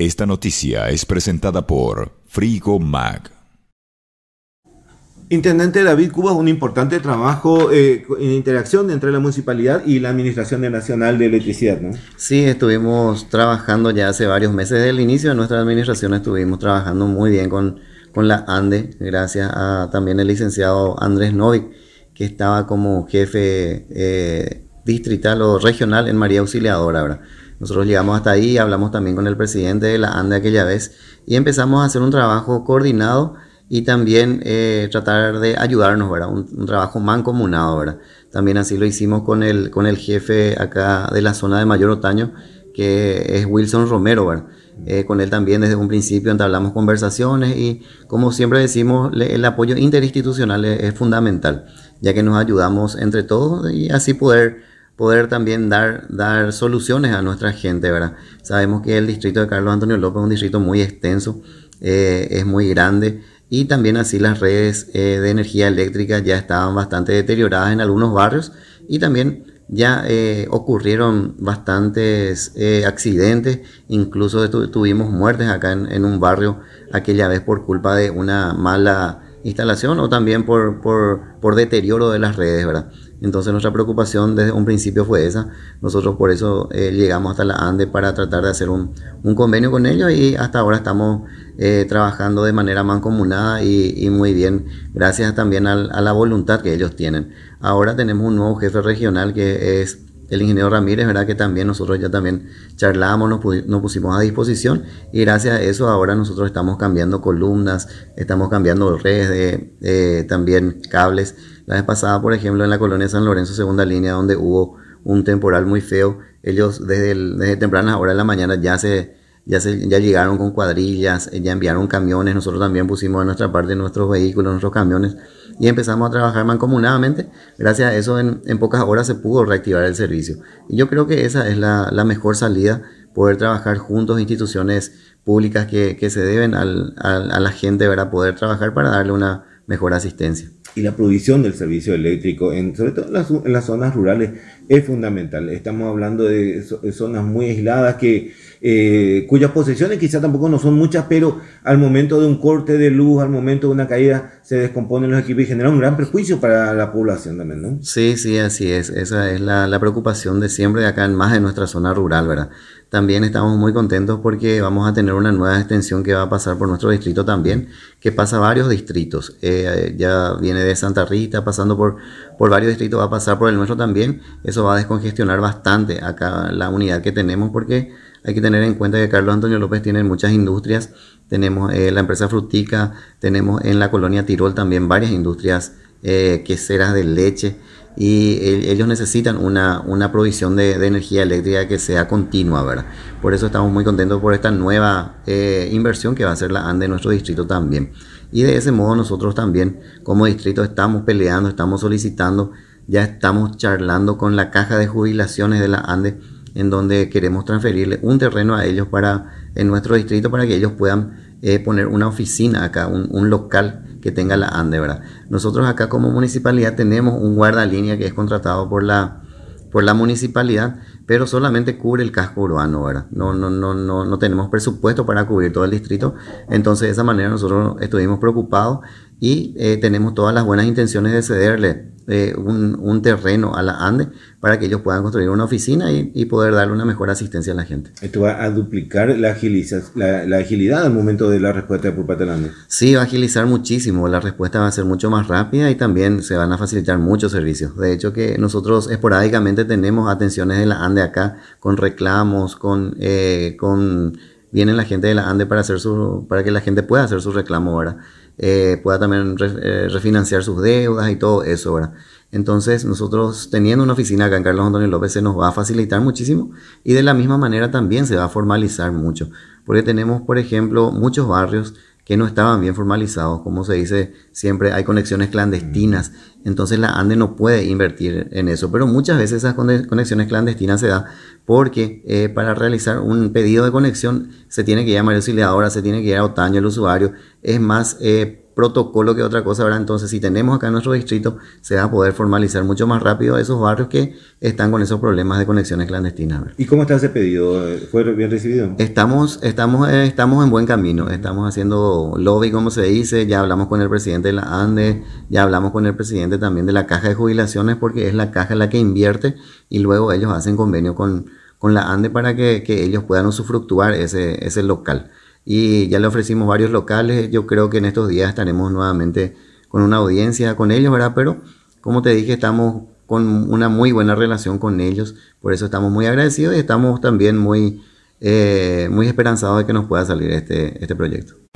Esta noticia es presentada por Frigo Mag. Intendente David Cuba, un importante trabajo eh, en interacción entre la municipalidad y la Administración Nacional de Electricidad, ¿no? Sí, estuvimos trabajando ya hace varios meses. Desde el inicio de nuestra administración estuvimos trabajando muy bien con, con la ANDE, gracias a también el licenciado Andrés Novik, que estaba como jefe eh, distrital o regional en María Auxiliadora, ahora. Nosotros llegamos hasta ahí, hablamos también con el presidente de la ANDE aquella vez y empezamos a hacer un trabajo coordinado y también eh, tratar de ayudarnos, ¿verdad? Un, trabajo mancomunado, ¿verdad? También así lo hicimos con el, con el jefe acá de la zona de Mayor Otaño, que es Wilson Romero, ¿verdad? Eh, con él también desde un principio entablamos conversaciones y como siempre decimos, el apoyo interinstitucional es, fundamental, ya que nos ayudamos entre todos y así poder poder también dar, dar soluciones a nuestra gente, ¿verdad? Sabemos que el distrito de Carlos Antonio López es un distrito muy extenso, eh, es muy grande y también así las redes eh, de energía eléctrica ya estaban bastante deterioradas en algunos barrios y también ya eh, ocurrieron bastantes accidentes, incluso tuvimos muertes acá en, en, un barrio aquella vez por culpa de una mala instalación o también por, por, por deterioro de las redes, ¿verdad? Entonces nuestra preocupación desde un principio fue esa. Nosotros por eso eh, llegamos hasta la ANDE para tratar de hacer un, convenio con ellos y hasta ahora estamos eh, trabajando de manera mancomunada y, y muy bien, gracias también a la voluntad que ellos tienen. Ahora tenemos un nuevo jefe regional que es el ingeniero Ramírez, ¿verdad? Que también nosotros ya también charlábamos, nos, pusimos a disposición y gracias a eso ahora nosotros estamos cambiando columnas, estamos cambiando redes de también cables. La vez pasada, por ejemplo, en la colonia San Lorenzo, segunda línea, donde hubo un temporal muy feo, ellos desde, desde tempranas horas de la mañana ya se ya, llegaron con cuadrillas, eh, ya enviaron camiones, nosotros también pusimos a nuestra parte nuestros vehículos, nuestros camiones y empezamos a trabajar mancomunadamente. Gracias a eso en, pocas horas se pudo reactivar el servicio. Y yo creo que esa es la, mejor salida, poder trabajar juntos, instituciones públicas que, se deben a la gente, ¿verdad? poder trabajar para darle una mejor asistencia. Y la provisión del servicio eléctrico, en, sobre todo en las zonas rurales, es fundamental. Estamos hablando de zonas muy aisladas que, eh, cuyas posesiones quizá tampoco no son muchas, pero al momento de un corte de luz, al momento de una caída, se descomponen los equipos y genera un gran perjuicio para la población también, ¿no? Sí, sí, así es. Esa es la, preocupación de siempre acá, en más de nuestra zona rural, ¿verdad? También estamos muy contentos porque vamos a tener una nueva extensión que va a pasar por nuestro distrito también, que pasa a varios distritos. Eh, ya viene de Santa Rita, pasando por, por varios distritos, va a pasar por el nuestro también. Eso va a descongestionar bastante acá la unidad que tenemos porque hay que tener en cuenta que Carlos Antonio López tiene muchas industrias, tenemos eh, la empresa Frutica, tenemos en la colonia Tirol también varias industrias eh, queseras de leche y ellos necesitan una, provisión de, energía eléctrica que sea continua, ¿verdad? Por eso estamos muy contentos por esta nueva eh, inversión que va a ser la ANDE en nuestro distrito también. Y de ese modo nosotros también como distrito estamos peleando, estamos solicitando ya estamos charlando con la caja de jubilaciones de la Andes en donde queremos transferirle un terreno a ellos para en nuestro distrito para que ellos puedan eh, poner una oficina acá, un, local que tenga la ANDE, ¿verdad? Nosotros acá como municipalidad tenemos un guardalínea que es contratado por la, por la municipalidad, pero solamente cubre el casco urbano, ¿verdad? No, no, no, no, no tenemos presupuesto para cubrir todo el distrito, entonces de esa manera nosotros estuvimos preocupados y eh, tenemos todas las buenas intenciones de cederle eh, un, terreno a la ANDE para que ellos puedan construir una oficina y, poder darle una mejor asistencia a la gente. Esto va a duplicar la, agiliza, la, agilidad al momento de la respuesta por parte de la ANDE. Sí, va a agilizar muchísimo, la respuesta va a ser mucho más rápida y también se van a facilitar muchos servicios. De hecho que nosotros esporádicamente tenemos atenciones de la ANDE acá con reclamos, con... Eh, con vienen la gente de la ANDE para, hacer su, para que la gente pueda hacer su reclamo ahora. Eh, pueda también eh, refinanciar sus deudas y todo eso, ¿verdad? Entonces, nosotros teniendo una oficina acá en Carlos Antonio López se nos va a facilitar muchísimo y de la misma manera también se va a formalizar mucho, porque tenemos, por ejemplo, muchos barrios que no estaban bien formalizados, como se dice siempre, hay conexiones clandestinas, entonces la ANDE no puede invertir en eso, pero muchas veces esas conexiones clandestinas se dan porque eh, para realizar un pedido de conexión se tiene que llamar a auxiliadora, se tiene que ir a otaño el usuario, es más... Eh, protocolo que otra cosa, ¿verdad? Entonces, si tenemos acá en nuestro distrito, se va a poder formalizar mucho más rápido esos barrios que están con esos problemas de conexiones clandestinas. ¿Y cómo está ese pedido? ¿Fue bien recibido? Estamos, estamos, eh, estamos en buen camino, estamos haciendo lobby, como se dice, ya hablamos con el presidente de la ANDE, ya hablamos con el presidente también de la Caja de Jubilaciones, porque es la caja la que invierte y luego ellos hacen convenio con, con la ANDE para que, ellos puedan usufructuar ese, ese local y ya le ofrecimos varios locales. Yo creo que en estos días estaremos nuevamente con una audiencia con ellos, ¿verdad? Pero como te dije, estamos con una muy buena relación con ellos, por eso estamos muy agradecidos y estamos también muy, eh, muy esperanzados de que nos pueda salir este, este proyecto.